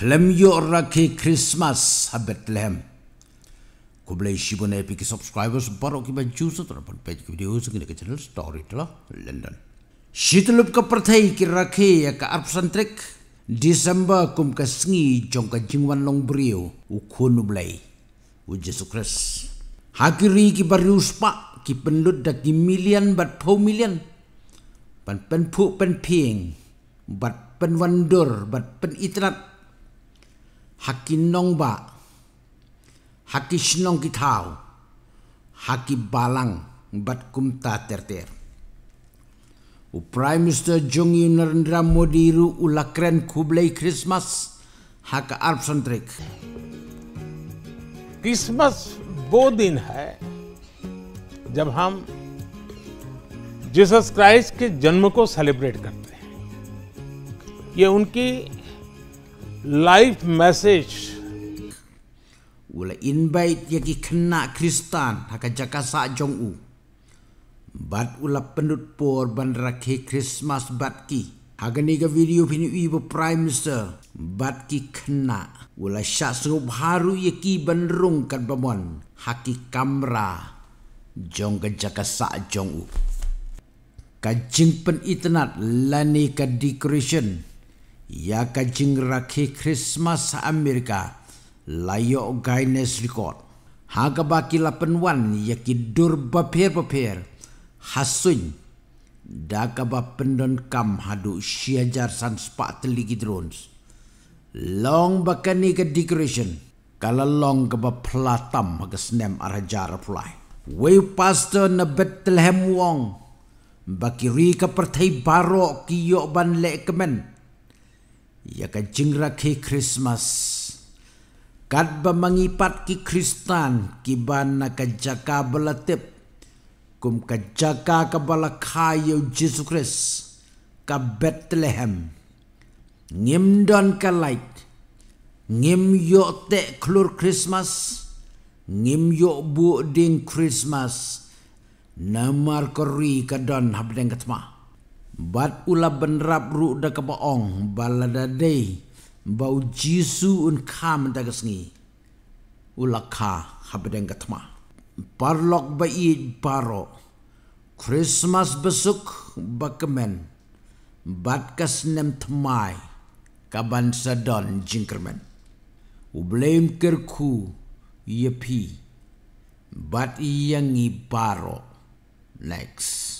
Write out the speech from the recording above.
Klem yo raki Christmas habet lem. Ku boleh sibu ne pi subscribers baru ki ba juice tu pun page ki video sing ke channel story tu lah London. Shitlup ke pertai ki raki ya ka arp santrek December kum ke sngi jong ka jingwan long brio uku nu blai. U Jesus Christ. Hakiri ki baru spa ki pendut da ki million bat pau million. Pan pen pu pen ping bat pen wonder bat pen itrat hakinongba hakisnong kitau hakibalang bat kumta terter u prime minister Jung il narendra modi ru ulakren kublai christmas hak arpson trick Christmas वो दिन है जब हम Jesus Christ के जन्म को सेलिब्रेट करते हैं ये उनकी life message Ula invite yagi kena Kristen haka jaka sa jong u bat ula pendut por bandara ke Christmas bat ki haka niga video pini ibu prime minister bat ki kena ula syak serup haru yagi bandrung kat bamon haki kamra jong ke jaka sa jong u Kajing pen itenat lani ke decoration ia ya kajing rakhi Christmas Amerika layo Guinness Record. Haga baki lapan wan ia ya kidur bapir-bapir hasun daga bapendon kam hadu siajar san sepak teligi drones. Long bakani ke decoration kala long ke bapelatam haga senem arhajar pulai. Wei pastor na Bethlehem Wong bakiri ke pertai barok kiyok ban lekemen. kemen Ya kencing rakhi Christmas. Kad ba mangipat ki Kristan ki ban na kajaka balatip. Kum kajaka ka balakayo Jesus Christ ka Bethlehem. Ngim don ka light. Ngim yo te klur Christmas. Ngim yo bu ding Christmas. Namar kori ka don habdeng katmah bat ula benrap ru da ka baong balada dei bau jisu un kam da ka sngi ula ka habedeng ka tma parlok ba i paro christmas besuk ba kemen bat ka snem tmai ka ban sadon jingkermen u blame kerku yepi bat i yang i paro next